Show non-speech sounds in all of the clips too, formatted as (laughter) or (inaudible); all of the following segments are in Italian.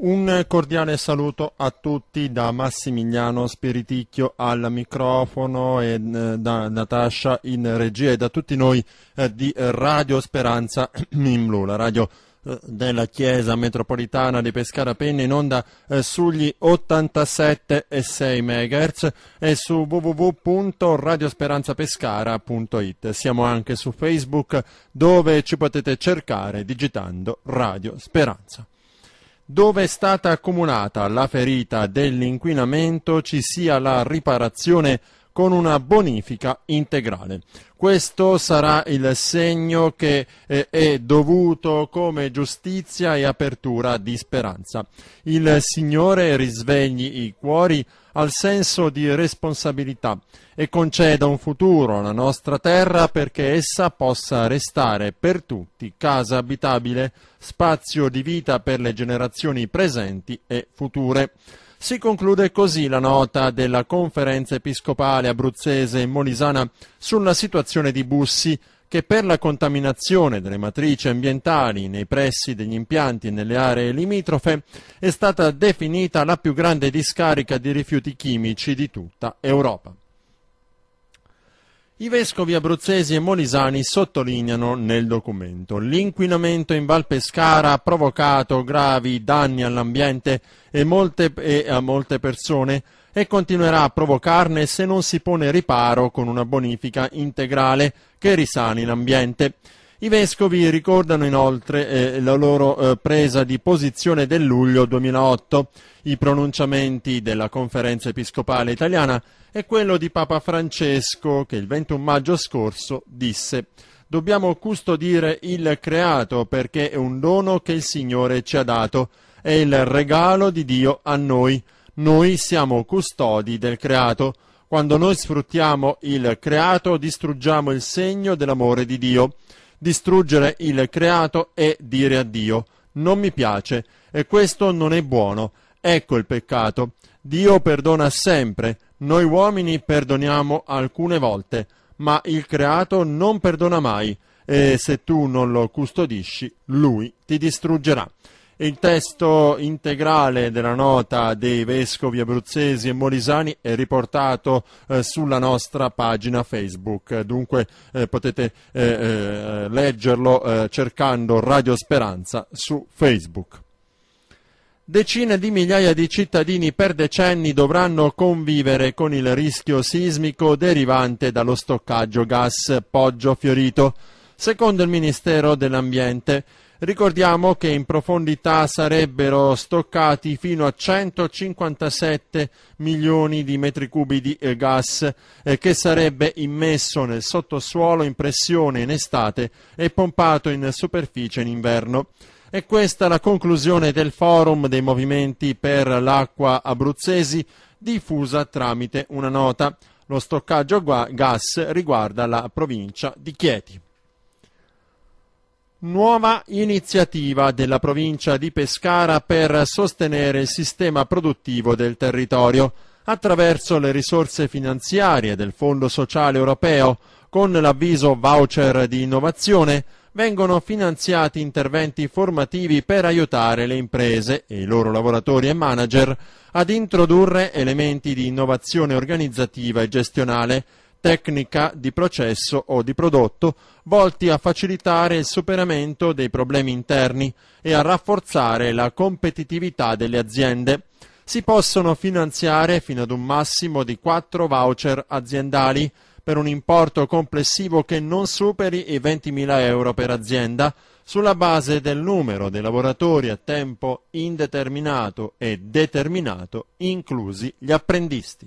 Un cordiale saluto a tutti da Massimiliano Spiriticchio al microfono e eh, da Natascia in regia e da tutti noi eh, di Radio Speranza (clears throat) in Blu, la radio eh, della Chiesa Metropolitana di Pescara Penne in onda sugli 87,6 MHz e su www.radiosperanzapescara.it. Siamo anche su Facebook dove ci potete cercare digitando Radio Speranza dove è stata accomunata la ferita dell'inquinamento ci sia la riparazione con una bonifica integrale. Questo sarà il segno che eh, è dovuto come giustizia e apertura di speranza. Il Signore risvegli i cuori al senso di responsabilità e conceda un futuro alla nostra terra perché essa possa restare per tutti casa abitabile, spazio di vita per le generazioni presenti e future. Si conclude così la nota della conferenza episcopale abruzzese in molisana sulla situazione di Bussi, che per la contaminazione delle matrici ambientali nei pressi degli impianti e nelle aree limitrofe è stata definita la più grande discarica di rifiuti chimici di tutta Europa. I vescovi abruzzesi e molisani sottolineano nel documento l'inquinamento in Val Pescara ha provocato gravi danni all'ambiente e, molte, e a molte persone e continuerà a provocarne se non si pone riparo con una bonifica integrale che risani l'ambiente. I vescovi ricordano inoltre eh, la loro eh, presa di posizione del luglio 2008, i pronunciamenti della Conferenza Episcopale Italiana e quello di Papa Francesco che il 21 maggio scorso disse Dobbiamo custodire il creato perché è un dono che il Signore ci ha dato, è il regalo di Dio a noi. Noi siamo custodi del creato. Quando noi sfruttiamo il creato distruggiamo il segno dell'amore di Dio distruggere certo. il creato e dire a Dio non mi piace e questo non è buono. Ecco il peccato. Dio perdona sempre, noi uomini perdoniamo alcune volte, ma il creato non perdona mai e se tu non lo custodisci, lui ti distruggerà. Il testo integrale della nota dei vescovi abruzzesi e molisani è riportato eh, sulla nostra pagina Facebook, dunque eh, potete eh, eh leggerlo eh, cercando Radio Speranza su Facebook. Decine di migliaia di cittadini per decenni dovranno convivere con il rischio sismico derivante dallo stoccaggio gas Poggio Fiorito secondo il Ministero dell'Ambiente. Ricordiamo che in profondità sarebbero stoccati fino a 157 milioni di metri cubi di eh, gas eh, che sarebbe immesso nel sottosuolo in pressione in estate e pompato in superficie in inverno. E questa è la conclusione del forum dei movimenti per l'acqua abruzzesi diffusa tramite una nota. Lo stoccaggio gas riguarda la provincia di Chieti. Nuova iniziativa della provincia di Pescara per sostenere il sistema produttivo del territorio attraverso le risorse finanziarie del Fondo Sociale Europeo con l'avviso voucher di innovazione vengono finanziati interventi formativi per aiutare le imprese e i loro lavoratori e manager ad introdurre elementi di innovazione organizzativa e gestionale tecnica di processo o di prodotto volti a facilitare il superamento dei problemi interni e a rafforzare la competitività delle aziende. Si possono finanziare fino ad un massimo di 4 voucher aziendali per un importo complessivo che non superi i 20.000 euro per azienda sulla base del numero dei lavoratori a tempo indeterminato e determinato, inclusi gli apprendisti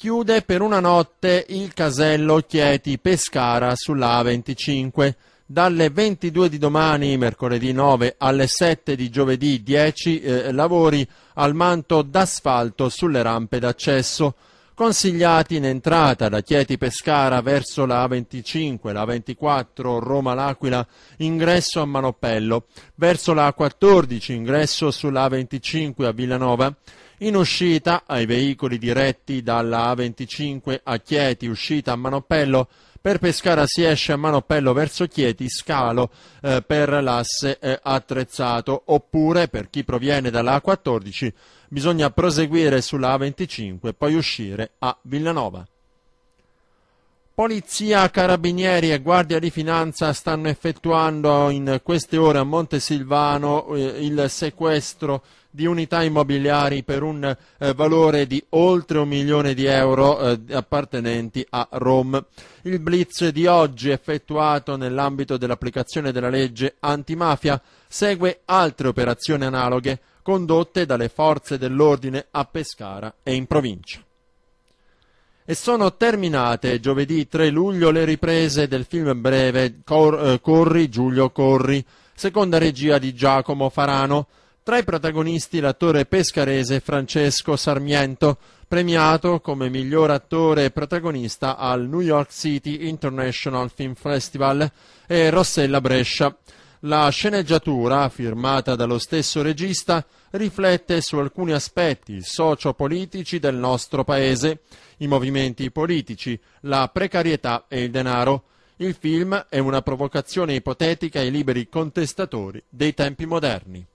chiude per una notte il casello Chieti Pescara sulla A25. Dalle 22 di domani, mercoledì 9, alle 7 di giovedì 10, eh, lavori al manto d'asfalto sulle rampe d'accesso. Consigliati in entrata da Chieti Pescara verso la A25, la A24 Roma L'Aquila, ingresso a Manoppello, verso la A14 ingresso sulla A25 a Villanova in uscita ai veicoli diretti dalla A25 a Chieti, uscita a Manopello, per Pescara si esce a Manopello verso Chieti, scalo eh, per l'asse eh, attrezzato, oppure per chi proviene dalla A14 bisogna proseguire sulla A25 e poi uscire a Villanova. Polizia, Carabinieri e Guardia di Finanza stanno effettuando in queste ore a Montesilvano eh, il sequestro di unità immobiliari per un eh, valore di oltre un milione di euro eh, appartenenti a Rom. Il blitz di oggi, effettuato nell'ambito dell'applicazione della legge antimafia, segue altre operazioni analoghe condotte dalle forze dell'ordine a Pescara e in provincia. E sono terminate giovedì 3 luglio le riprese del film breve Cor- eh, Corri Giulio Corri, seconda regia di Giacomo Farano, tra i protagonisti l'attore pescarese Francesco Sarmiento, premiato come miglior attore e protagonista al New York City International Film Festival e Rossella Brescia. La sceneggiatura, firmata dallo stesso regista, riflette su alcuni aspetti socio-politici del nostro paese, i movimenti politici, la precarietà e il denaro. Il film è una provocazione ipotetica ai liberi contestatori dei tempi moderni.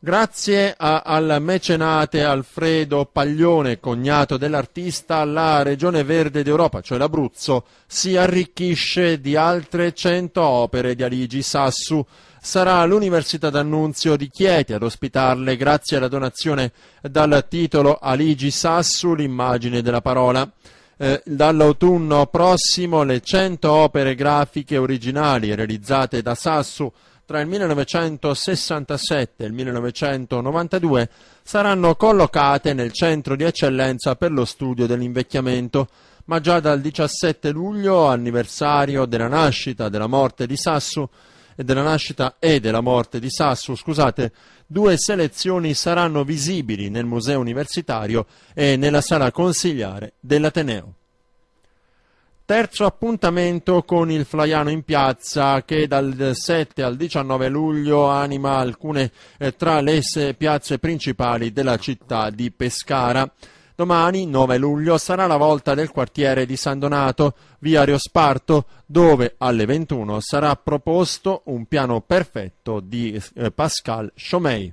Grazie a, al mecenate Alfredo Paglione, cognato dell'artista, la Regione Verde d'Europa, cioè l'Abruzzo, si arricchisce di altre 100 opere di Aligi Sassu. Sarà l'Università d'Annunzio di Chieti ad ospitarle grazie alla donazione dal titolo Aligi Sassu, l'immagine della parola. Eh, dall'autunno prossimo le 100 opere grafiche originali realizzate da Sassu tra il 1967 e il 1992 saranno collocate nel Centro di Eccellenza per lo Studio dell'Invecchiamento, ma già dal 17 luglio, anniversario della nascita della morte di Sassu, e della nascita e della morte di Sassu, scusate, due selezioni saranno visibili nel museo universitario e nella sala consigliare dell'Ateneo. Terzo appuntamento con il Flaiano in piazza che dal 7 al 19 luglio anima alcune eh, tra le piazze principali della città di Pescara. Domani, 9 luglio, sarà la volta del quartiere di San Donato, via Riosparto, dove alle 21 sarà proposto un piano perfetto di eh, Pascal Chomey.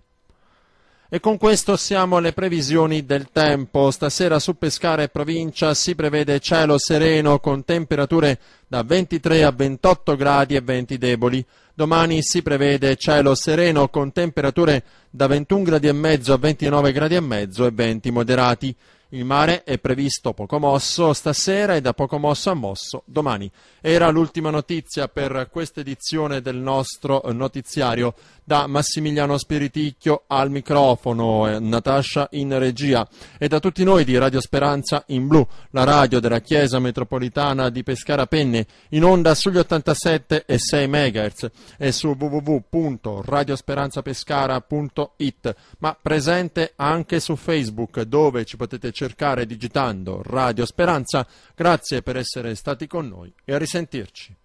E con questo siamo alle previsioni del tempo. Stasera su Pescara e provincia si prevede cielo sereno con temperature da 23 a 28 gradi e venti deboli. Domani si prevede cielo sereno con temperature da 21 gradi e mezzo a 29 gradi e mezzo e venti moderati. Il mare è previsto poco mosso stasera e da poco mosso a mosso domani. Era l'ultima notizia per questa edizione del nostro notiziario. Da Massimiliano Spiriticchio al microfono, eh, Natascia in regia e da tutti noi di Radio Speranza in Blu, la radio della Chiesa Metropolitana di Pescara Penne, in onda sugli 87 e 6 MHz e su www.radiosperanzapescara.it, ma presente anche su Facebook dove ci potete cercare cercare digitando Radio Speranza. Grazie per essere stati con noi e a risentirci.